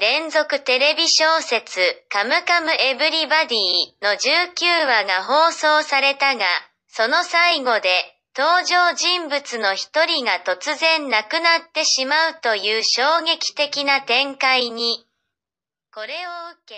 連続テレビ小説、カムカムエブリバディの19話が放送されたが、その最後で、登場人物の一人が突然亡くなってしまうという衝撃的な展開に、これを受け、